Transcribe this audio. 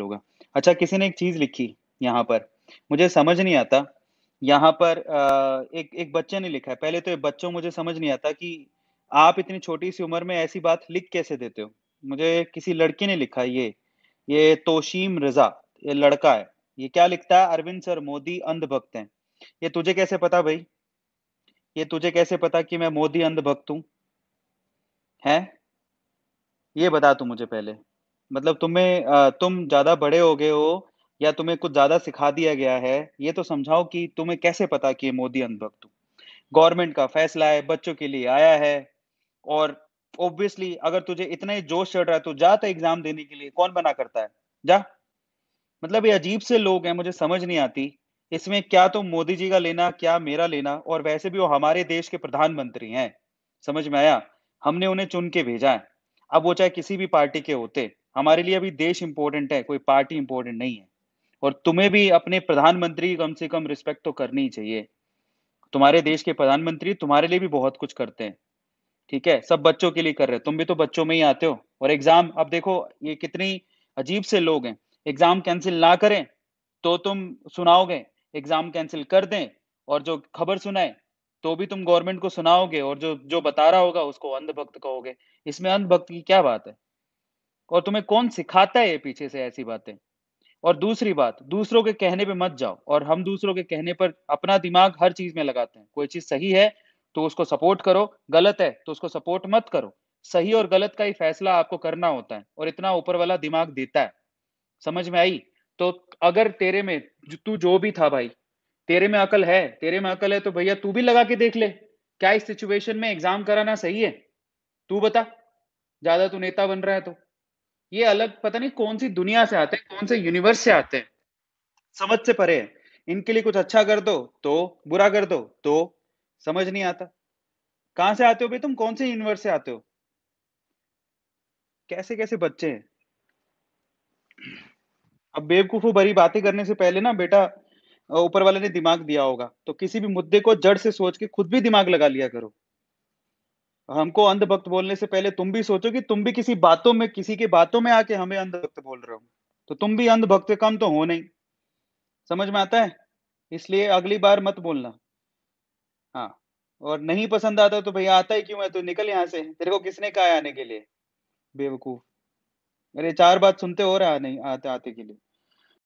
होगा अच्छा किसी ने एक चीज लिखी यहाँ पर मुझे समझ नहीं आता यहाँ पर एक एक बच्चे ने लिखा है पहले तो ये बच्चों मुझे समझ नहीं आता कि आप इतनी छोटी सी उम्र में ऐसी बात लिख कैसे देते हो मुझे किसी लड़की ने लिखा ये ये तोशीम रजा ये लड़का है ये क्या लिखता है अरविंद सर मोदी अंधभक्त हैं ये तुझे कैसे पता भाई ये तुझे कैसे पता कि मैं मोदी अंधभक्त हूं है ये बता तू मुझे पहले मतलब तुम्हें तुम ज़्यादा बड़े हो गए हो या तुम्हें कुछ ज़्यादा सिखा दिया गया है, ये तो समझाओ कि तुम्हें कैसे पता कि मोदी अंधभक्त गवर्नमेंट का फैसला है, बच्चों के लिए आया है और ऑब्वियसली अगर तुझे इतना ही जोश चढ़ रहा है तो जा तो एग्जाम देने के लिए कौन बना करता है? जा। मतलब ये अजीब से लोग हैं मुझे समझ नहीं आती। इसमें क्या तुम मोदी जी का लेना, क्या मेरा लेना और वैसे भी वो हमारे देश के प्रधानमंत्री हैं। समझ में आया? हमने उन्हें चुन के भेजा है। अब वो चाहे किसी भी पार्टी के होते। हमारे लिए अभी देश इंपॉर्टेंट है कोई पार्टी इंपॉर्टेंट नहीं है और तुम्हें भी अपने प्रधानमंत्री कम से कम रिस्पेक्ट तो करनी ही चाहिए तुम्हारे देश के प्रधानमंत्री तुम्हारे लिए भी बहुत कुछ करते हैं ठीक है सब बच्चों के लिए कर रहे हो तुम भी तो बच्चों में ही आते हो और एग्जाम अब देखो ये कितनी अजीब से लोग हैं एग्जाम कैंसिल ना करें तो तुम सुनाओगे एग्जाम कैंसिल कर दें और जो खबर सुनाए तो भी तुम गवर्नमेंट को सुनाओगे और जो जो बता रहा होगा उसको अंधभक्त कहोगे इसमें अंधभक्त की क्या बात है और तुम्हें कौन सिखाता है पीछे से ऐसी बातें और दूसरी बात दूसरों के कहने पे मत जाओ और हम दूसरों के कहने पर अपना दिमाग हर चीज में लगाते हैं कोई चीज सही है तो उसको सपोर्ट करो गलत है तो उसको सपोर्ट मत करो सही और गलत का ही फैसला आपको करना होता है और इतना ऊपर वाला दिमाग देता है समझ में आई तो अगर तेरे में तू जो भी था भाई तेरे में अकल है तेरे में अकल है तो भैया तू भी लगा के देख ले क्या इस सिचुएशन में एग्जाम कराना सही है तू बता ज्यादा तू नेता बन रहा है तो ये अलग पता नहीं कौन सी दुनिया से आते हैं कौन से यूनिवर्स से आते हैं समझ से परे है इनके लिए कुछ अच्छा कर दो तो बुरा कर दो तो समझ नहीं आता कहां से आते हो भाई तुम कौन से यूनिवर्स से आते हो कैसे कैसे बच्चे हैं अब बेवकूफों भरी बातें करने से पहले ना बेटा ऊपर वाले ने दिमाग दिया होगा तो किसी भी मुद्दे को जड़ से सोच के खुद भी दिमाग लगा लिया करो हमको अंधभक्त बोलने से पहले तुम भी सोचो कि तुम भी किसी बातों में किसी के बातों में आके हमें अंधभक्त बोल रहे हो तो तुम भी अंधभक्त कम तो हो नहीं समझ में आता है इसलिए अगली बार मत बोलना हाँ और नहीं पसंद आता तो भैया आता ही क्यों है तो निकल यहाँ से तेरे को किसने कहा आने के लिए बेवकूफ अरे चार बात सुनते हो रहा नहीं आते आते के लिए